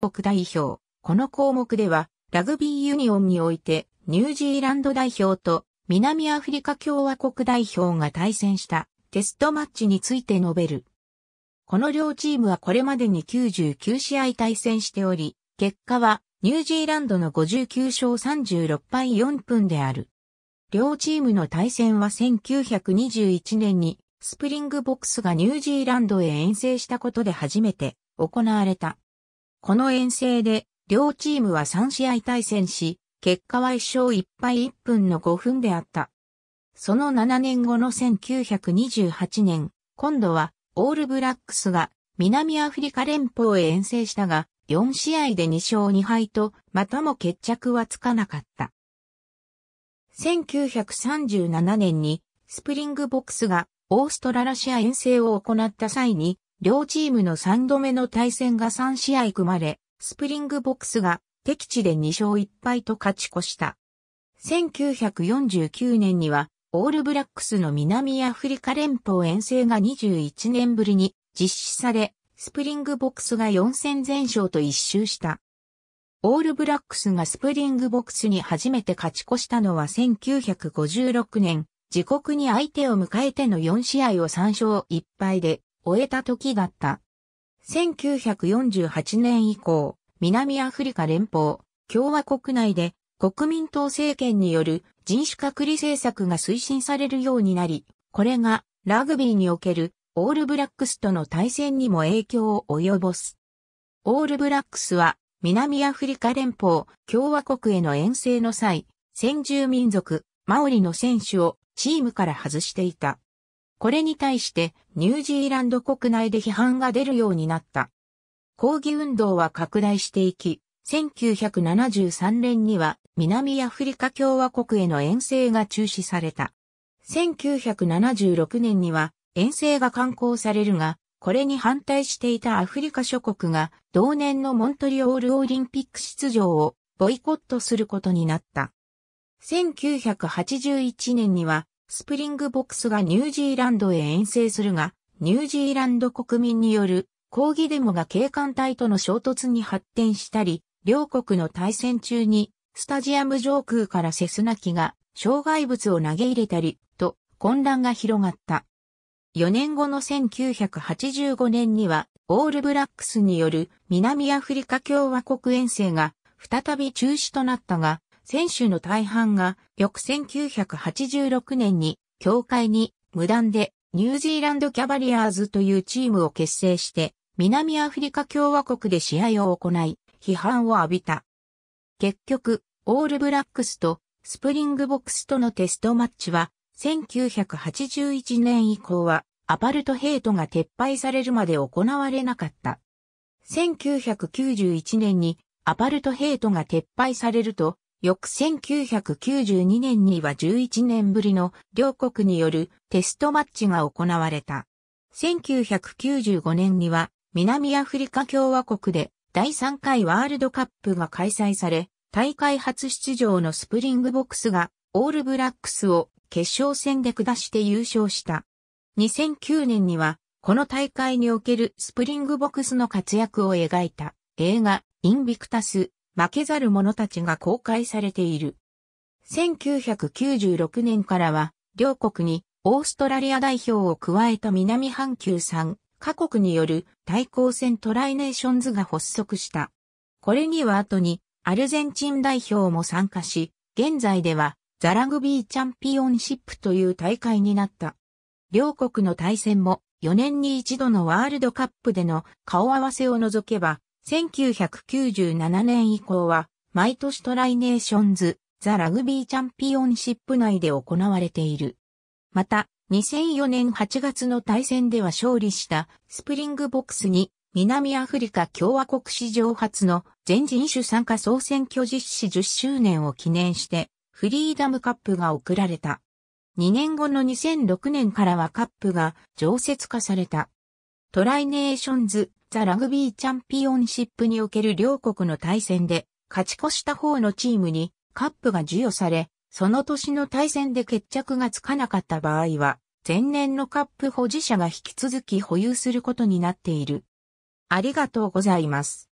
国代表。この項目では、ラグビーユニオンにおいて、ニュージーランド代表と南アフリカ共和国代表が対戦したテストマッチについて述べる。この両チームはこれまでに99試合対戦しており、結果はニュージーランドの59勝36敗4分である。両チームの対戦は1921年にスプリングボックスがニュージーランドへ遠征したことで初めて行われた。この遠征で、両チームは3試合対戦し、結果は1勝1敗1分の5分であった。その7年後の1928年、今度はオールブラックスが南アフリカ連邦へ遠征したが、4試合で2勝2敗と、またも決着はつかなかった。1937年にスプリングボックスがオーストララシア遠征を行った際に両チームの3度目の対戦が3試合組まれ、スプリングボックスが敵地で2勝1敗と勝ち越した。1949年には、オールブラックスの南アフリカ連邦遠征が21年ぶりに実施され、スプリングボックスが4戦全勝と一周した。オールブラックスがスプリングボックスに初めて勝ち越したのは1956年、自国に相手を迎えての4試合を3勝1敗で終えた時だった。1948年以降、南アフリカ連邦、共和国内で国民党政権による人種隔離政策が推進されるようになり、これがラグビーにおけるオールブラックスとの対戦にも影響を及ぼす。オールブラックスは南アフリカ連邦共和国への遠征の際、先住民族マオリの選手をチームから外していた。これに対してニュージーランド国内で批判が出るようになった。抗議運動は拡大していき、1973年には南アフリカ共和国への遠征が中止された。1976年には遠征が刊行されるが、これに反対していたアフリカ諸国が同年のモントリオールオリンピック出場をボイコットすることになった。1981年にはスプリングボックスがニュージーランドへ遠征するが、ニュージーランド国民による抗議デモが警官隊との衝突に発展したり、両国の対戦中にスタジアム上空からセスナ機が障害物を投げ入れたり、と混乱が広がった。4年後の1985年には、オールブラックスによる南アフリカ共和国遠征が再び中止となったが、選手の大半が翌1986年に協会に無断でニュージーランドキャバリアーズというチームを結成して南アフリカ共和国で試合を行い批判を浴びた。結局、オールブラックスとスプリングボックスとのテストマッチは1981年以降はアパルトヘイトが撤廃されるまで行われなかった。1991年にアパルトヘイトが撤廃されると翌1992年には11年ぶりの両国によるテストマッチが行われた。1995年には南アフリカ共和国で第3回ワールドカップが開催され、大会初出場のスプリングボックスがオールブラックスを決勝戦で下して優勝した。2009年にはこの大会におけるスプリングボックスの活躍を描いた映画インビクタス負けざる者たちが公開されている。1996年からは、両国にオーストラリア代表を加えた南半球3カ国による対抗戦トライネーションズが発足した。これには後にアルゼンチン代表も参加し、現在ではザラグビーチャンピオンシップという大会になった。両国の対戦も4年に一度のワールドカップでの顔合わせを除けば1997年以降は、毎年トライネーションズ、ザ・ラグビーチャンピオンシップ内で行われている。また、2004年8月の対戦では勝利したスプリングボックスに南アフリカ共和国史上初の全人種参加総選挙実施10周年を記念してフリーダムカップが贈られた。2年後の2006年からはカップが常設化された。トライネーションズザ・ラグビーチャンピオンシップにおける両国の対戦で、勝ち越した方のチームにカップが授与され、その年の対戦で決着がつかなかった場合は、前年のカップ保持者が引き続き保有することになっている。ありがとうございます。